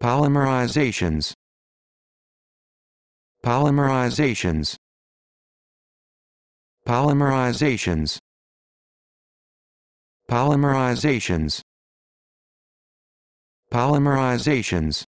polymerizations polymerizations polymerizations polymerizations polymerizations